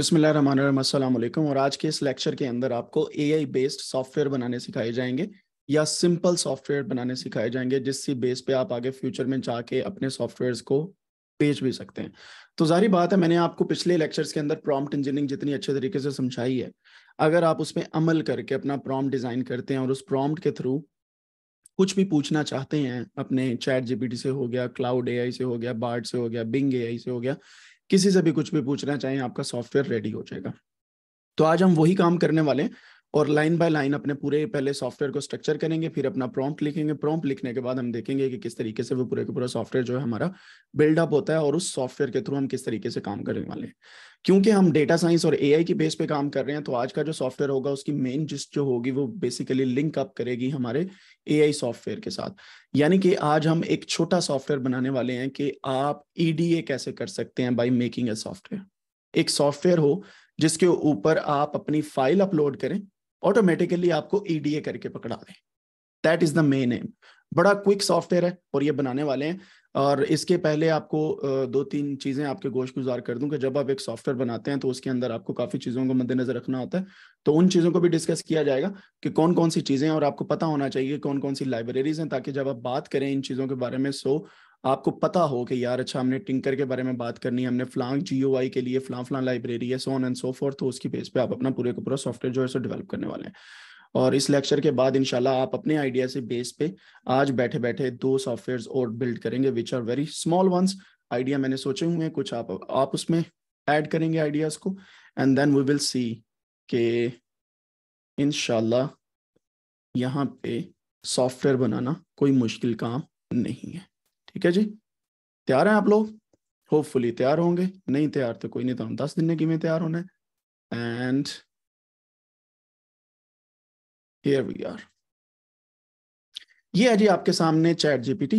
बिसमीम और आज के इस लेक्चर के अंदर आपको एआई बेस्ड सॉफ्टवेयर बनाने सिखाए जाएंगे या सिंपल सॉफ्टवेयर बनाने सिखाए जाएंगे जिससे बेस पे आप आगे फ्यूचर में जाके अपने सॉफ्टवेयर्स को बेच भी सकते हैं तो जारी बात है मैंने आपको पिछले लेक्चर्स के अंदर प्रॉम्प्ट इंजीनियरिंग जितनी अच्छे तरीके से समझाई है अगर आप उसमें अमल करके अपना प्रॉम्प्ट डिज़ाइन करते हैं और उस प्रॉम्प्ट के थ्रू कुछ भी पूछना चाहते हैं अपने चैट जीपीटी से हो गया क्लाउड एआई से हो गया बार्ड से हो गया बिंग एआई से हो गया किसी से भी कुछ भी पूछना चाहें आपका सॉफ्टवेयर रेडी हो जाएगा तो आज हम वही काम करने वाले हैं और लाइन बाय लाइन अपने पूरे पहले सॉफ्टवेयर को स्ट्रक्चर करेंगे फिर अपना प्रॉम्प्ट लिखेंगे प्रॉम्प्ट लिखने के बाद हम देखेंगे कि किस तरीके से वो पूरे का पूरा सॉफ्टवेयर जो है हमारा बिल्डअप होता है और उस सॉफ्टवेयर के थ्रू हम किस तरीके से काम करने वाले हैं क्योंकि हम डेटा साइंस और एआई की बेस पे काम कर रहे हैं तो आज का जो सॉफ्टवेयर होगा उसकी मेन जिस्ट जो होगी वो बेसिकली लिंक अप करेगी हमारे एआई सॉफ्टवेयर के साथ यानी कि आज हम एक छोटा सॉफ्टवेयर बनाने वाले हैं कि आप ईडीए e कैसे कर सकते हैं बाई मेकिंग ए सॉफ्टवेयर एक सॉफ्टवेयर हो जिसके ऊपर आप अपनी फाइल अपलोड करें ऑटोमेटिकली आपको ईडीए e करके पकड़ा दें that is the main aim बड़ा क्विक सॉफ्टवेयर है और ये बनाने वाले हैं और इसके पहले आपको दो तीन चीज़ें आपके गोश गुजार कर दूं कि जब आप एक सॉफ्टवेयर बनाते हैं तो उसके अंदर आपको काफ़ी चीज़ों को मद्देनजर रखना होता है तो उन चीज़ों को भी डिस्कस किया जाएगा कि कौन कौन सी चीज़ें और आपको पता होना चाहिए कौन कौन सी लाइब्रेरीज हैं ताकि जब आप बात करें इन चीज़ों के बारे में सो आपको पता हो कि यार अच्छा हमने टिंकर के बारे में बात करनी है हमने फ्लांग जी के लिए फ्लां फ्लां लाइब्रेरी है ऑन एंड सो फोर तो उसकी बेस पे आप अपना पूरे का पूरा सॉफ्टवेयर जो है सो डेवलप करने वाले हैं और इस लेक्चर के बाद इनशाला आप अपने आइडिया से बेस पे आज बैठे बैठे दो सॉफ्टवेयर और बिल्ड करेंगे which are very small ones idea मैंने सोचे हुए हैं कुछ आप आप उसमें एड करेंगे आइडियाज को and then we will see के इनशाला यहाँ पे सॉफ्टवेयर बनाना कोई मुश्किल काम नहीं है ठीक है जी तैयार हैं आप लोग होपफुली तैयार होंगे नहीं तैयार तो कोई नहीं तो हम दस दिन की में तैयार होना है एंड हियर वी आर ये है जी आपके सामने चैट जीपीटी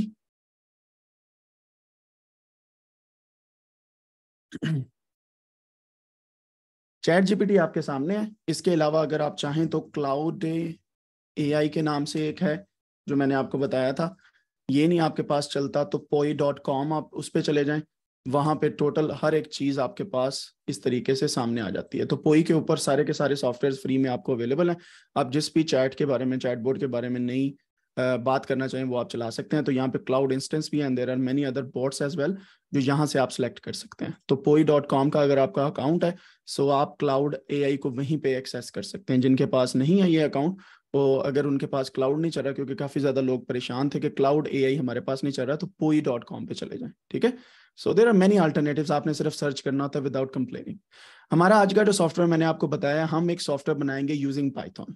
चैट जीपीटी आपके सामने है इसके अलावा अगर आप चाहें तो क्लाउड एआई के नाम से एक है जो मैंने आपको बताया था ये नहीं आपके पास चलता तो पोई डॉट कॉम आप उस पर चले जाएं वहां पे टोटल हर एक चीज आपके पास इस तरीके से सामने आ जाती है तो पोई के ऊपर सारे के सारे सॉफ्टवेयर फ्री में आपको अवेलेबल हैं आप जिस भी चैट के बारे में चैट बोर्ड के बारे में नई बात करना चाहें वो आप चला सकते हैं तो यहाँ पे क्लाउड इंस्टेंस भी है there are many other boards as well जो यहाँ से आप सेलेक्ट कर सकते हैं तो पोई डॉट कॉम का अगर आपका अकाउंट है सो आप क्लाउड ए को वहीं पे एक्सेस कर सकते हैं जिनके पास नहीं है ये अकाउंट वो अगर उनके पास क्लाउड नहीं चल रहा क्योंकि काफी ज्यादा लोग परेशान थे कि क्लाउड ए हमारे पास नहीं चल रहा तो पोई डॉट कॉम पे चले जाए ठीक है so there are many alternative आपने सिर्फ सर्च करना होता है विदाउट कंप्लेनिंग हमारा आज का जो सॉफ्टवेयर मैंने आपको बताया हम एक सॉफ्टवेयर बनाएंगे यूजिंग पाइथॉन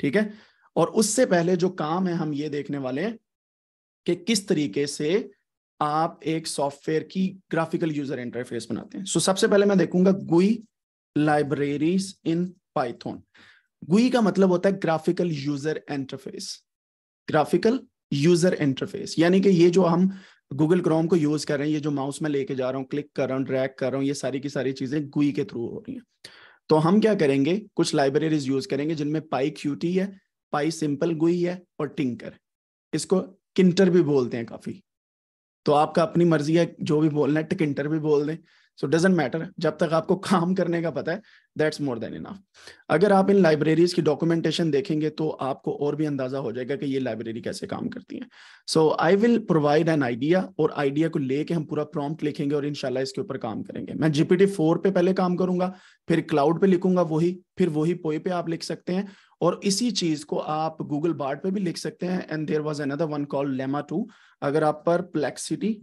ठीक है और उससे पहले जो काम है हम ये देखने वाले हैं कि किस तरीके से आप एक सॉफ्टवेयर की ग्राफिकल यूजर इंटरफेस बनाते हैं सो so, सबसे पहले मैं देखूंगा गुई लाइब्रेरीज इन पाइथॉन गुई का मतलब होता है graphical user interface graphical user interface यानी कि ये जो हम गूगल क्रोम को यूज कर रहे हैं ये जो माउस में लेके जा रहा हूँ क्लिक कर रहा हूँ ड्रैक कर रहा हूँ ये सारी की सारी चीजें गुई के थ्रू हो रही हैं तो हम क्या करेंगे कुछ लाइब्रेरीज यूज करेंगे जिनमें पाई क्यूटी है पाई सिंपल गुई है और टिंकर इसको किंटर भी बोलते हैं काफी तो आपका अपनी मर्जी है जो भी बोलना है टिकिंटर भी बोल दें सो डजेंट मैटर जब तक आपको काम करने का पता है दैट्स मोर देन इनफ अगर आप इन लाइब्रेरीज की डॉक्यूमेंटेशन देखेंगे तो आपको और भी अंदाजा हो जाएगा कि ये लाइब्रेरी कैसे काम करती है so I will provide an idea और आइडिया को लेके हम पूरा प्रॉम्प्ट लिखेंगे और इनशाला इसके ऊपर काम करेंगे मैं जीपीटी फोर पे पहले काम करूंगा फिर क्लाउड पे लिखूंगा वही फिर वही पोई पे आप लिख सकते हैं और इसी चीज को आप गूगल बार्ड पे भी लिख सकते हैं and there was another one call Llama two अगर आप पर प्लेक्सिटी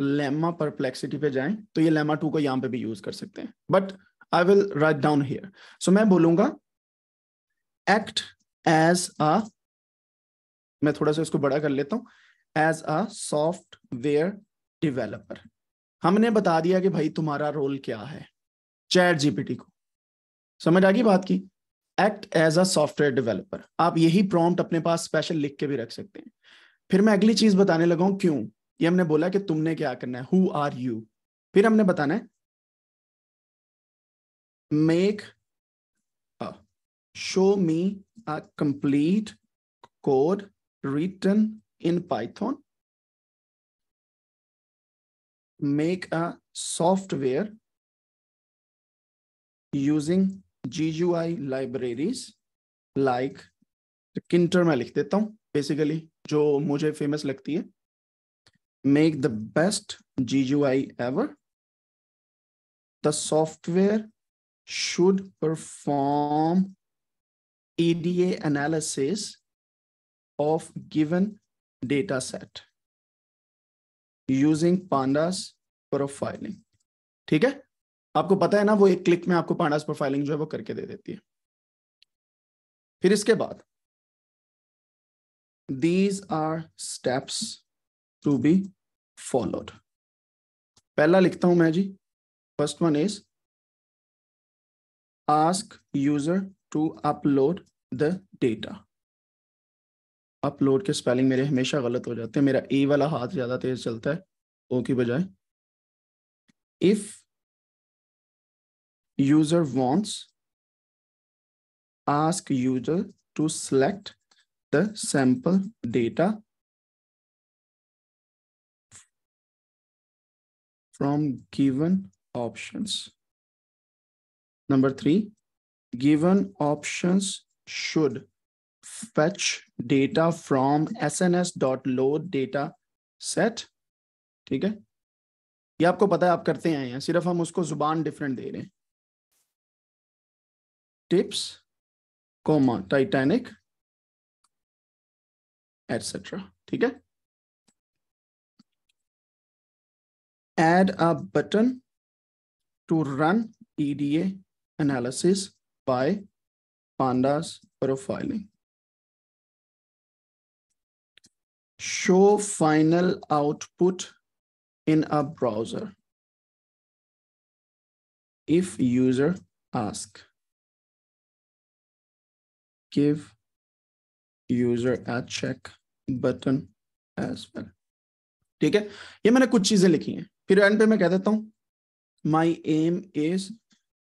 लेमा परप्लेक्सिटी पे जाएं तो ये लेमा टू को यहां पे भी यूज कर सकते हैं but I will write down here so मैं बोलूंगा एक्ट एज अ मैं थोड़ा सा इसको बड़ा कर लेता हूं एज अ सॉफ्टवेयर डिवेलपर हमने बता दिया कि भाई तुम्हारा रोल क्या है चैट जीपीटी को समझ आ गई बात की act as a software developer आप यही प्रॉम्प्ट अपने पास स्पेशल लिख के भी रख सकते हैं फिर मैं अगली चीज बताने लगा क्यों ये हमने बोला कि तुमने क्या करना है हु आर यू फिर हमने बताना है make show me a complete code written in Python make a software using G U I libraries like Tkinter मैं लिख देता हूं बेसिकली जो मुझे फेमस लगती है make the best GUI ever. The software should perform EDA analysis of given data set using pandas profiling. ठीक है आपको पता है ना वो एक क्लिक में आपको पांडास प्रोफाइलिंग जो है वो करके दे देती है फिर इसके बाद these are steps to be followed पहला लिखता हूं मैं जी first one is ask user to upload the data upload के स्पेलिंग मेरे हमेशा गलत हो जाते हैं मेरा ए वाला हाथ ज्यादा तेज चलता है ओ की बजाय if user wants ask user to select the sample data from given options. Number three, given options should fetch data from sns.load data set. ठीक है ये आपको पता है आप करते आए हैं सिर्फ हम उसको जुबान डिफरेंट दे रहे हैं टिप्स कोमा टाइटैनिक एटसेट्रा ठीक है add a button to run EDA analysis by pandas profiling. Show final output in a browser if user ask. Give user a check button as well. ठीक है ये मैंने कुछ चीजें लिखी हैं फिर एंड पे मैं कह देता हूं my aim is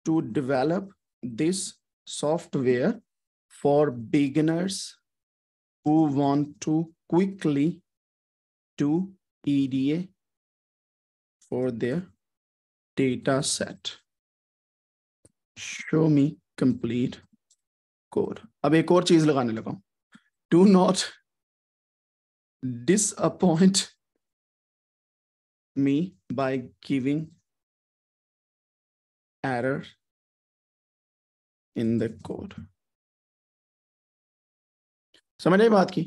to develop this software for beginners to quickly to E D A for their data set show me complete code अब एक और चीज लगाने लगा to not disappoint me by giving error in the code. समझ आई बात की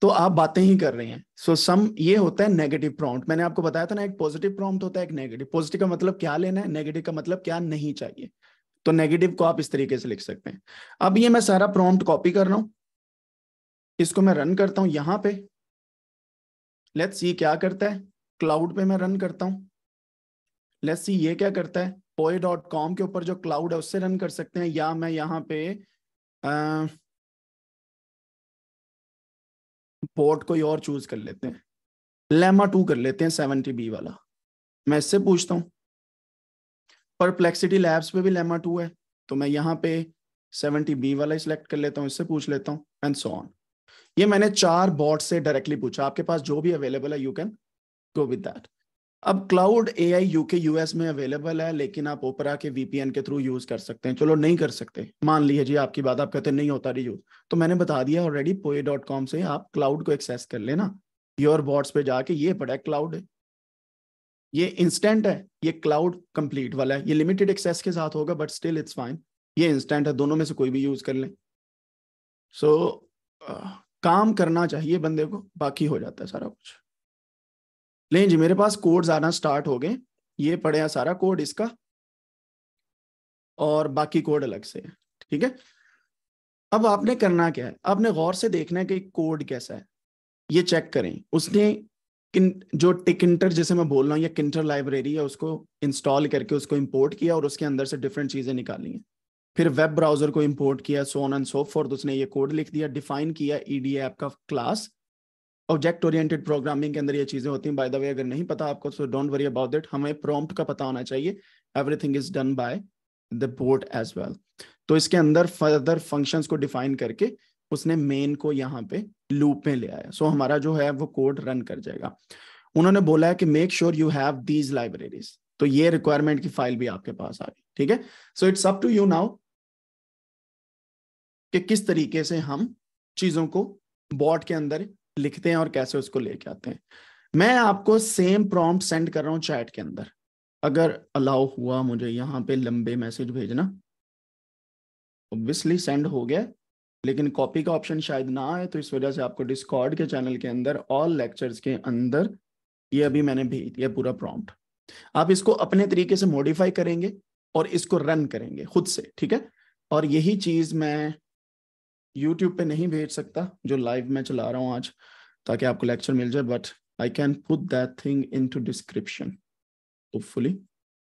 तो आप बातें ही कर रहे हैं सो so, सम ये होता है नेगेटिव प्रॉम्प्ट मैंने आपको बताया था ना एक पॉजिटिव प्रॉम्प्ट होता है एक नेगेटिव पॉजिटिव का मतलब क्या लेना है नेगेटिव का मतलब क्या नहीं चाहिए तो नेगेटिव को आप इस तरीके से लिख सकते हैं अब ये मैं सारा प्रॉम्प्ट कॉपी कर रहा हूं इसको मैं रन करता हूं यहां पे लेट्स सी क्या करता है क्लाउड पे मैं रन करता हूँ लेट्स सी ये क्या करता है पोए डॉट कॉम के ऊपर जो क्लाउड है उससे रन कर सकते हैं या मैं यहाँ पे पोर्ट कोई और चूज कर लेते हैं लेमा टू कर लेते हैं सेवनटी बी वाला मैं इससे पूछता हूँ परप्लेक्सिटी लैब्स पे भी लेमा टू है तो मैं यहाँ पे सेवेंटी बी वाला सिलेक्ट कर लेता हूँ इससे पूछ लेता हूँ एंड सो ऑन ये मैंने चार बॉट से डायरेक्टली पूछा आपके पास जो भी अवेलेबल है you can go with that अब क्लाउड ए आई यूके यूएस में अवेलेबल है लेकिन आप ओपरा के वीपीएन के थ्रू यूज कर सकते हैं चलो नहीं कर सकते मान लीजिए जी आपकी बात आप कहते नहीं होता रही यूज तो मैंने बता दिया ऑलरेडी पोए डॉट कॉम से आप क्लाउड को एक्सेस कर लेना योर बॉट्स पे जाके ये पड़ा क्लाउड है ये इंस्टेंट है ये क्लाउड कंप्लीट वाला है ये लिमिटेड एक्सेस के साथ होगा बट स्टिल इट्स फाइन ये इंस्टेंट है दोनों में से कोई भी यूज कर लें सो so, uh, काम करना चाहिए बंदे को बाकी हो जाता है सारा कुछ लेकिन जी मेरे पास कोड्स आना स्टार्ट हो गए ये पड़े हैं सारा कोड इसका और बाकी कोड अलग से है ठीक है अब आपने करना क्या है आपने गौर से देखना है कि कोड कैसा है ये चेक करें उसने किन जो टिकिंटर जिसे मैं बोल रहा हूँ या किंटर लाइब्रेरी है उसको इंस्टॉल करके उसको इंपोर्ट किया और उसके अंदर से डिफरेंट चीजें निकाली हैं फिर वेब ब्राउजर को इंपोर्ट किया सोन एंड सोफ और उसने ये कोड लिख दिया डिफाइन किया ईडी ऐप का क्लास ऑब्जेक्ट ओरिएंटेड प्रोग्रामिंग के अंदर ये चीजें होती हैं बाय द वे अगर नहीं पता आपको so don't worry about that हमें प्रॉम्प्ट का पता होना चाहिए everything is done by the board as well तो इसके अंदर फर्दर फंक्शंस को डिफाइन करके उसने मेन को यहाँ पे लूप में ले आया सो so, हमारा जो है वो कोड रन कर जाएगा उन्होंने बोला है कि make sure you have these libraries तो ये रिक्वायरमेंट की फाइल भी आपके पास आ गई ठीक है so it's up to you now कि किस तरीके से हम चीजों को बॉट के अंदर लिखते हैं और कैसे उसको लेके आते हैं मैं आपको सेम प्रॉम्प्ट सेंड कर रहा हूँ चैट के अंदर अगर अलाउ हुआ मुझे यहाँ पे लंबे मैसेज भेजना ऑब्वियसली सेंड हो गया लेकिन कॉपी का ऑप्शन शायद ना आए तो इस वजह से आपको डिस्कॉर्ड के चैनल के अंदर ऑल लेक्चर्स के अंदर ये अभी मैंने भेज दिया पूरा प्रॉम्प्ट आप इसको अपने तरीके से मॉडिफाई करेंगे और इसको रन करेंगे खुद से ठीक है और यही चीज मैं यूट्यूब पे नहीं भेज सकता जो लाइव मैं चला रहा हूँ आज ताकि आपको लेक्चर मिल जाए but I can put that thing into description hopefully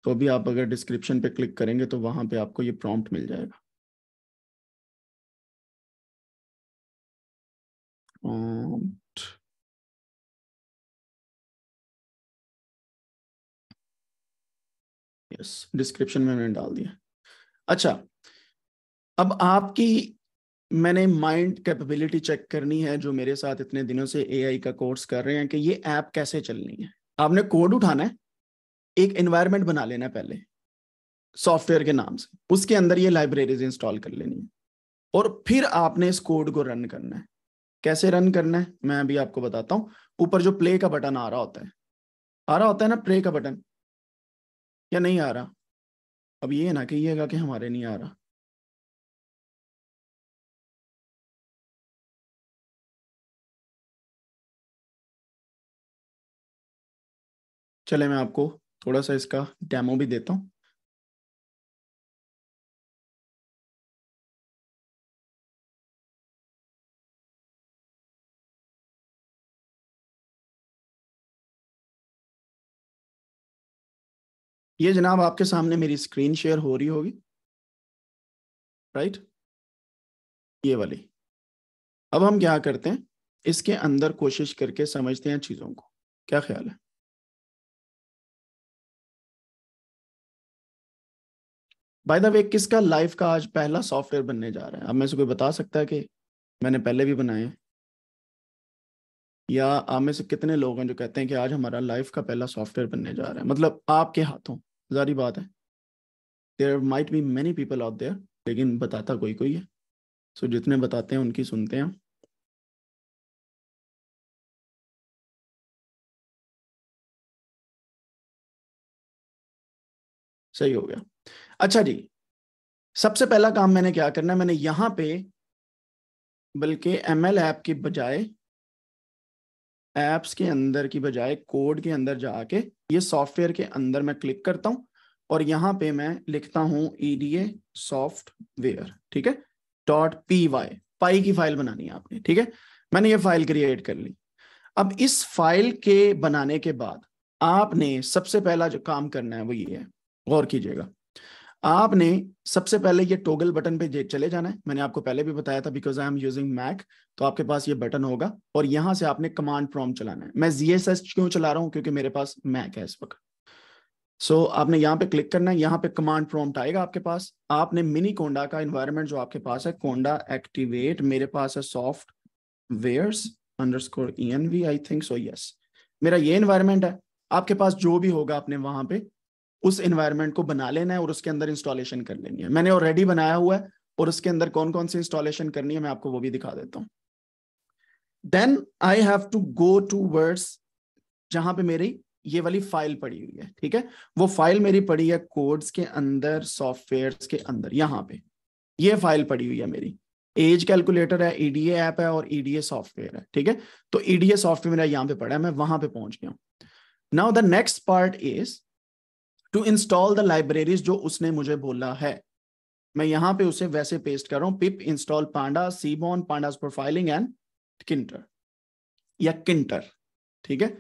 तो अभी आप अगर डिस्क्रिप्शन पे क्लिक करेंगे तो वहां पे आपको ये प्रॉम्प्ट मिल जाएगा prompt. यस yes, डिस्क्रिप्शन में मैंने डाल दिया अच्छा अब आपकी मैंने माइंड कैपेबिलिटी चेक करनी है जो मेरे साथ इतने दिनों से एआई का कोर्स कर रहे हैं कि ये ऐप कैसे चलनी है आपने कोड उठाना है एक एनवायरनमेंट बना लेना है पहले सॉफ्टवेयर के नाम से उसके अंदर ये लाइब्रेरीज इंस्टॉल कर लेनी है और फिर आपने इस कोड को रन करना है कैसे रन करना है मैं अभी आपको बताता हूँ ऊपर जो प्ले का बटन आ रहा होता है आ रहा होता है ना प्ले का बटन या नहीं आ रहा अब ये ना कहिएगा कि हमारे नहीं आ रहा चले मैं आपको थोड़ा सा इसका डेमो भी देता हूं ये जनाब आपके सामने मेरी स्क्रीन शेयर हो रही होगी राइट ये वाली अब हम क्या करते हैं इसके अंदर कोशिश करके समझते हैं चीज़ों को क्या ख्याल है बाय द वे किसका लाइफ का आज पहला सॉफ्टवेयर बनने जा रहा है आप में से कोई बता सकता है कि मैंने पहले भी बनाए हैं या आप में से कितने लोग हैं जो कहते हैं कि आज हमारा लाइफ का पहला सॉफ्टवेयर बनने जा रहा है मतलब आपके हाथों जारी बात है there might be many people out there लेकिन बताता कोई कोई है सो so, जितने बताते हैं उनकी सुनते हैं सही हो गया अच्छा जी सबसे पहला काम मैंने क्या करना है मैंने यहां पे बल्कि एम एल ऐप के बजाय एप्स के अंदर की बजाय कोड के अंदर जाके ये सॉफ्टवेयर के अंदर मैं क्लिक करता हूं और यहां पे मैं लिखता हूं ईडीए सॉफ्टवेयर ठीक है डॉट पी वाई पाई की फाइल बनानी है आपने ठीक है मैंने ये फाइल क्रिएट कर ली अब इस फाइल के बनाने के बाद आपने सबसे पहला जो काम करना है वो ये है गौर कीजिएगा आपने सबसे पहले ये टोगल बटन पे चले जाना है मैंने आपको पहले भी बताया था because I am using Mac तो आपके पास ये बटन होगा और यहां से आपने कमांड प्रॉम चलाना है मैं जीएसएस क्यों चला रहा हूँ क्योंकि मेरे पास मैक है इस वक्त सो so, आपने यहाँ पे क्लिक करना है यहाँ पे कमांड प्रॉम्प्ट आएगा आपके पास आपने मिनी कोंडा का इन्वायरमेंट जो आपके पास है कोंडा एक्टिवेट मेरे पास है softwares underscore V I think so yes मेरा ये इन्वायरमेंट है आपके पास जो भी होगा आपने वहां पे उस एनवायरमेंट को बना लेना है और उसके अंदर इंस्टॉलेशन कर लेनी है मैंने ऑलरेडी बनाया हुआ है और उसके अंदर कौन कौन सी इंस्टॉलेशन करनी है मैं आपको वो भी दिखा देता हूँ then I have to go to words जहां पे मेरी ये वाली फाइल पड़ी हुई है ठीक है वो फाइल मेरी पड़ी है कोड्स के अंदर सॉफ्टवेयर के अंदर यहाँ पे ये फाइल पड़ी हुई है मेरी एज कैलकुलेटर है ईडीए e ऐप है और ईडीए e सॉफ्टवेयर है ठीक है तो ईडीए e सॉफ्टवेयर मेरा यहाँ पे पड़ा है मैं वहां पे पहुंच गया हूँ now the next part is to install the libraries जो उसने मुझे बोला है मैं यहां पे उसे वैसे पेस्ट कर रहा हूं pip install panda seaborn panda profiling and tkinter या किंटर ठीक है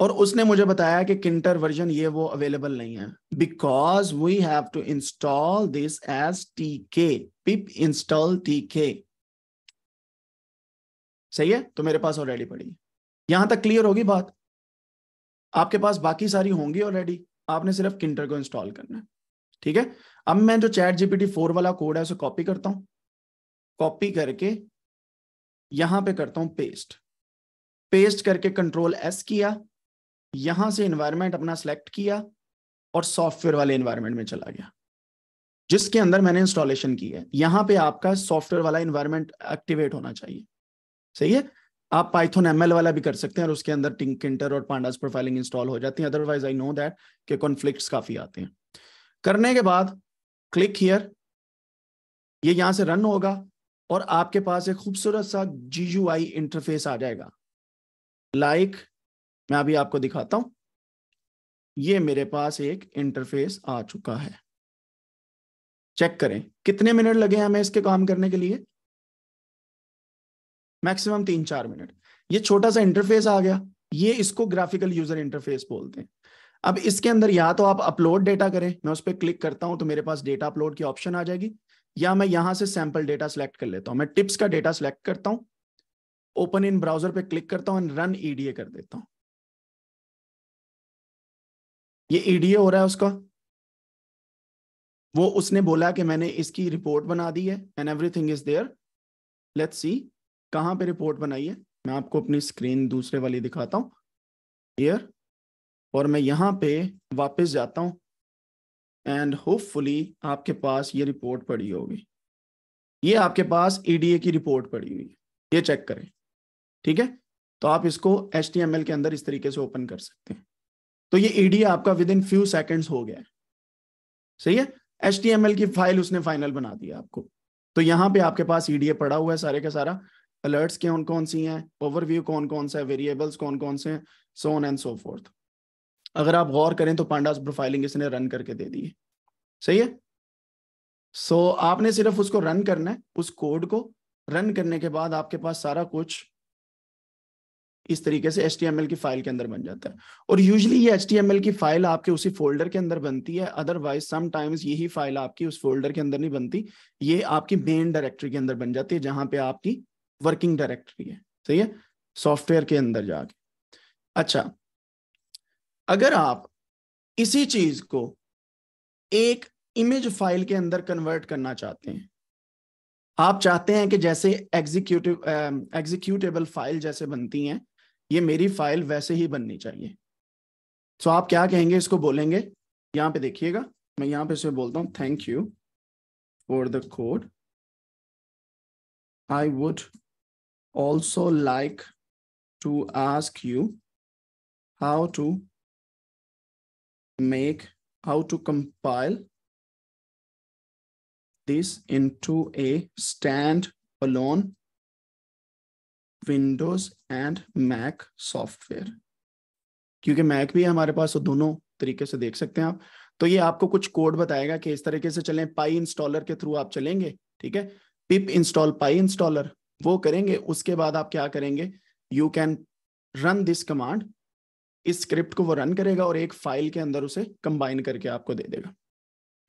और उसने मुझे बताया कि किंटर वर्जन ये वो अवेलेबल नहीं है because we have to install this as T K pip install T के सही है तो मेरे पास ऑलरेडी पड़ी यहां तक क्लियर होगी बात आपके पास बाकी सारी होंगी ऑलरेडी आपने सिर्फ किंटर को इंस्टॉल करना है ठीक है अब मैं जो चैट जीपीटी फोर वाला कोड है उसे कॉपी करता हूं कॉपी करके यहां पे करता हूं पेस्ट पेस्ट करके कंट्रोल एस किया यहां से इन्वायरमेंट अपना सेलेक्ट किया और सॉफ्टवेयर वाले इन्वायरमेंट में चला गया जिसके अंदर मैंने इंस्टॉलेशन की है यहां पे आपका सॉफ्टवेयर वाला इन्वायरमेंट एक्टिवेट होना चाहिए सही है आप पाइथन एम वाला भी कर सकते हैं और उसके अंदर टिंक इंटर और पांडास प्रोफाइलिंग इंस्टॉल हो जाती है अदरवाइज आई नो दैट के कॉन्फ्लिक्ट काफी आते हैं करने के बाद क्लिक हियर ये यहां से रन होगा और आपके पास एक खूबसूरत सा जी यू आई इंटरफेस आ जाएगा लाइक like, मैं अभी आपको दिखाता हूं ये मेरे पास एक इंटरफेस आ चुका है चेक करें कितने मिनट लगे हमें इसके काम करने के लिए मैक्सिमम तीन चार मिनट ये छोटा सा इंटरफेस आ गया ये इसको ग्राफिकल यूजर इंटरफेस बोलते हैं अब इसके अंदर या तो आप अपलोड डेटा करें मैं उस पर क्लिक करता हूं तो मेरे पास डेटा अपलोड की ऑप्शन आ जाएगी या मैं यहां से सैंपल डेटा सेलेक्ट कर लेता हूं मैं टिप्स का डेटा सेलेक्ट करता हूं ओपन इन ब्राउजर पे क्लिक करता हूं एंड रन ईडीए कर देता हूं ये ईडीए हो रहा है उसका वो उसने बोला कि मैंने इसकी रिपोर्ट बना दी है and everything is there let's see कहाँ पे रिपोर्ट बनाई है मैं आपको अपनी स्क्रीन दूसरे वाली दिखाता हूँ ईयर और मैं यहाँ पे वापस जाता हूँ एंड होपफुली आपके पास ये रिपोर्ट पड़ी होगी ये आपके पास ईडीए e की रिपोर्ट पड़ी हुई ये चेक करें ठीक है तो आप इसको एच के अंदर इस तरीके से ओपन कर सकते हैं तो ये ईडीए e आपका विद इन फ्यू सेकेंड्स हो गया है सही है एच की फाइल उसने फाइनल बना दिया आपको तो यहाँ पे आपके पास ईडीए e पड़ा हुआ है सारे का सारा अलर्ट्स कौन कौन सी हैं ओवरव्यू कौन कौन सा है वेरिएबल्स कौन कौन से हैं so on and so forth अगर आप गौर करें तो पांडा प्रोफाइलिंग इसने रन करके दे दी है सही है सो so, आपने सिर्फ उसको रन करना है उस कोड को रन करने के बाद आपके पास सारा कुछ इस तरीके से एच की फाइल के अंदर बन जाता है और यूजली ये एच की फाइल आपके उसी फोल्डर के अंदर बनती है अदरवाइज समटाइम्स यही फाइल आपकी उस फोल्डर के अंदर नहीं बनती ये आपकी मेन डायरेक्टरी के अंदर बन जाती है जहां पे आपकी वर्किंग डायरेक्टरी है सही है सॉफ्टवेयर के अंदर जाके अच्छा अगर आप इसी चीज को एक इमेज फाइल के अंदर कन्वर्ट करना चाहते हैं आप चाहते हैं कि जैसे एग्जीक्यूटिव एग्जीक्यूटेबल फाइल जैसे बनती हैं ये मेरी फाइल वैसे ही बननी चाहिए तो आप क्या कहेंगे इसको बोलेंगे यहां पे देखिएगा मैं यहां पे इसे बोलता हूँ thank you for the code I would also like to ask you how to make, how to compile this into a stand-alone Windows and Mac software. क्योंकि Mac भी है हमारे पास तो दोनों तरीके से देख सकते हैं आप तो ये आपको कुछ कोड बताएगा कि इस तरीके से चलें पाई इंस्टॉलर के थ्रू आप चलेंगे ठीक है पिप इंस्टॉल पाई इंस्टॉलर वो करेंगे उसके बाद आप क्या करेंगे you can run this command इस स्क्रिप्ट को वो रन करेगा और एक फाइल के अंदर उसे कंबाइन करके आपको दे देगा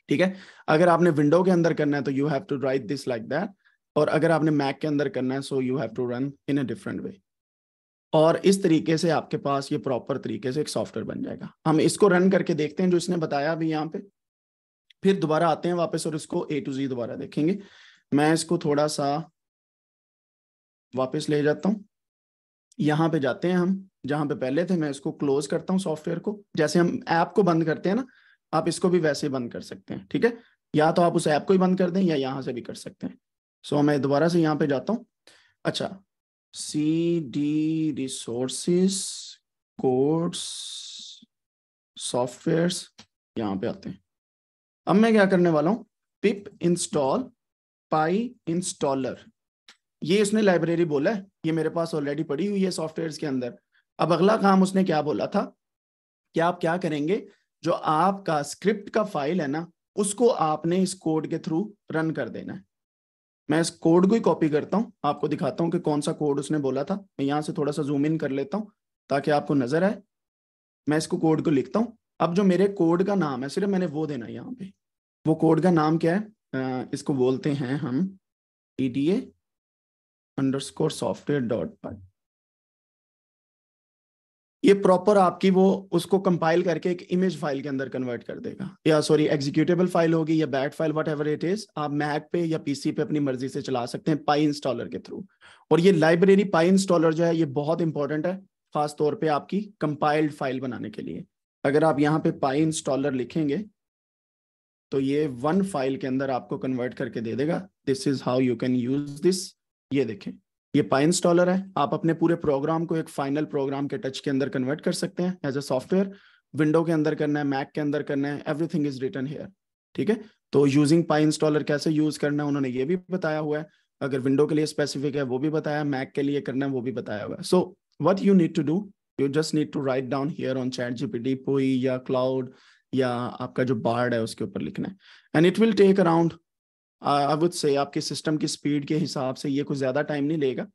ठीक है अगर आपने विंडो के अंदर करना है तो you have to write this like that और अगर आपने मैक के अंदर करना है so you have to run in a different way और इस तरीके से आपके पास ये प्रॉपर तरीके से एक सॉफ्टवेयर बन जाएगा हम इसको रन करके देखते हैं जो इसने बताया अभी यहाँ पे फिर दोबारा आते हैं वापस और इसको ए टू जी दोबारा देखेंगे मैं इसको थोड़ा सा वापस ले जाता हूँ यहाँ पे जाते हैं हम जहाँ पे पहले थे मैं इसको क्लोज करता हूँ सॉफ्टवेयर को जैसे हम ऐप को बंद करते हैं ना आप इसको भी वैसे ही बंद कर सकते हैं ठीक है या तो आप उस ऐप को ही बंद कर दें या यहाँ से भी कर सकते हैं सो मैं दोबारा से यहाँ पे जाता हूँ अच्छा C D resources codes software यहाँ पे आते हैं अब मैं क्या करने वाला हूँ पिप इंस्टॉल पाई इंस्टॉलर ये उसने लाइब्रेरी बोला है ये मेरे पास ऑलरेडी पड़ी हुई है सॉफ्टवेयर के अंदर अब अगला काम उसने क्या बोला था कि आप क्या करेंगे जो आपका स्क्रिप्ट का फाइल है ना उसको आपने इस कोड के थ्रू रन कर देना है मैं इस कोड को ही कॉपी करता हूँ आपको दिखाता हूँ कि कौन सा कोड उसने बोला था मैं यहाँ से थोड़ा सा जूम इन कर लेता हूँ ताकि आपको नजर आए मैं इसको कोड को लिखता हूँ अब जो मेरे कोड का नाम है सिर्फ मैंने वो देना है यहाँ पे वो कोड का नाम क्या है आ, इसको बोलते हैं हम D e A underscore software dot पर ये प्रॉपर आपकी वो उसको कंपाइल करके एक इमेज फाइल के अंदर कन्वर्ट कर देगा या सॉरी एग्जीक्यूटेबल फाइल होगी या bat file whatever it is आप मैक पे या पीसी पे अपनी मर्जी से चला सकते हैं पाई इंस्टॉलर के थ्रू और ये लाइब्रेरी पाई इंस्टॉलर जो है ये बहुत इंपॉर्टेंट है खास तौर पे आपकी कंपाइल्ड फाइल बनाने के लिए अगर आप यहाँ पे पाई इंस्टॉलर लिखेंगे तो ये वन फाइल के अंदर आपको कन्वर्ट करके दे देगा this is how you can use this ये देखें ये पाई इंस्टॉलर है आप अपने पूरे प्रोग्राम को एक फाइनल प्रोग्राम के टच के अंदर कन्वर्ट कर सकते हैं एज अ सॉफ्टवेयर विंडो के अंदर करना है मैक के अंदर करना है एवरीथिंग इज रिटर्न हेयर ठीक है तो यूजिंग पाई इंस्टॉलर कैसे यूज करना है उन्होंने ये भी बताया हुआ है अगर विंडो के लिए स्पेसिफिक है वो भी बताया मैक के लिए करना है वो भी बताया हुआ है so what you need to do you just need to write down here on ChatGPT Poe या क्लाउड या आपका जो बार्ड है उसके ऊपर लिखना है and it will take around I would say आपके सिस्टम की स्पीड के हिसाब से ये कुछ ज़्यादा टाइम नहीं लेगा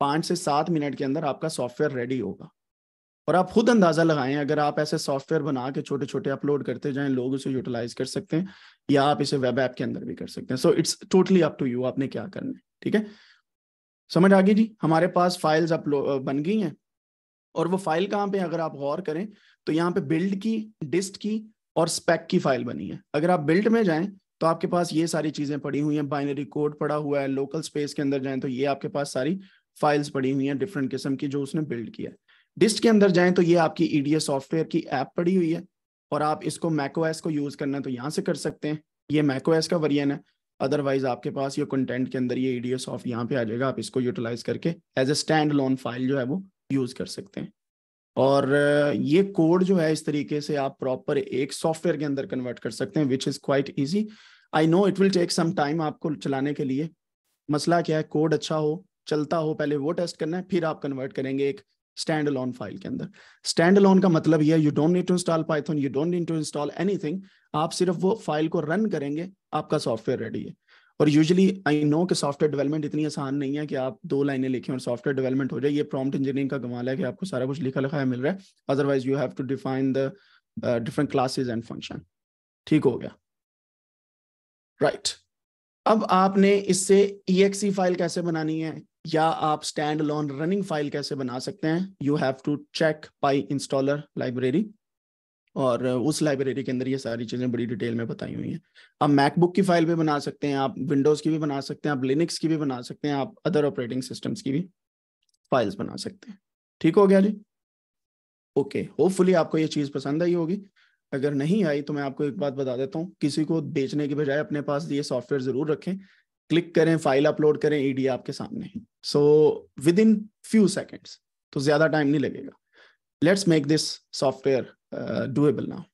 पाँच से सात मिनट के अंदर आपका सॉफ्टवेयर रेडी होगा और आप खुद अंदाज़ा लगाएं अगर आप ऐसे सॉफ्टवेयर बना के छोटे छोटे अपलोड करते जाएं लोग उसे यूटिलाइज कर सकते हैं या आप इसे वेब ऐप के अंदर भी कर सकते हैं so it's totally up to you आपने क्या करना है ठीक है समझ आ गई जी हमारे पास फाइल्स अपलोड बन गई हैं और वो फाइल कहाँ पे अगर आप गौर करें तो यहाँ पे बिल्ड की डिस्ट की और स्पेक की फाइल बनी है अगर आप बिल्ड में जाएं तो आपके पास ये सारी चीजें पड़ी हुई हैं बाइनरी कोड पड़ा हुआ है लोकल स्पेस के अंदर जाएं तो ये आपके पास सारी फाइल्स पड़ी हुई हैं डिफरेंट किस्म की जो उसने बिल्ड किया है डिस्ट के अंदर जाएं तो ये आपकी ईडीएस सॉफ्टवेयर की ऐप पड़ी हुई है और आप इसको मैकोएस को यूज करना है तो यहाँ से कर सकते हैं ये मैकोएस का वरियन है अदरवाइज आपके पास ये कंटेंट के अंदर ये ईडीएस ऑफ यहाँ पे आ जाएगा आप इसको यूटिलाइज करके as a standalone file जो है वो यूज कर सकते हैं और ये कोड जो है इस तरीके से आप प्रॉपर एक सॉफ्टवेयर के अंदर कन्वर्ट कर सकते हैं which is quite easy I know it will take some time आपको चलाने के लिए मसला क्या है कोड अच्छा हो चलता हो पहले वो टेस्ट करना है फिर आप कन्वर्ट करेंगे एक स्टैंड अलोन फाइल के अंदर स्टैंड अलोन का मतलब यह you don't need to install Python you don't need to install anything आप सिर्फ वो फाइल को रन करेंगे आपका सॉफ्टवेयर रेडी है और यूजली आई नो कि सॉफ्टवेयर डेवलपमेंट इतनी आसान नहीं है कि आप दो लाइनें लिखें और सॉफ्टवेयर डेवलपमेंट हो जाए ये प्रॉम्प्ट इंजीनियरिंग का कमाल है कि आपको सारा कुछ लिखा लिखा है मिल रहा है otherwise you have to define the different classes and function ठीक हो गया राइट right. अब आपने इससे ई फाइल कैसे बनानी है या आप स्टैंड लॉन रनिंग फाइल कैसे बना सकते हैं you have to check PyInstaller library और उस लाइब्रेरी के अंदर ये सारी चीज़ें बड़ी डिटेल में बताई हुई हैं आप मैकबुक की फाइल भी बना सकते हैं आप विंडोज़ की भी बना सकते हैं आप लिनिक्स की भी बना सकते हैं आप अदर ऑपरेटिंग सिस्टम्स की भी फाइल्स बना सकते हैं ठीक हो गया जी ओके होपफुली आपको ये चीज़ पसंद आई होगी अगर नहीं आई तो मैं आपको एक बात बता देता हूँ किसी को बेचने के बजाय अपने पास ये सॉफ्टवेयर ज़रूर रखें क्लिक करें फाइल अपलोड करें ईडी e आपके सामने so within few seconds तो ज़्यादा टाइम नहीं लगेगा let's make this software doable now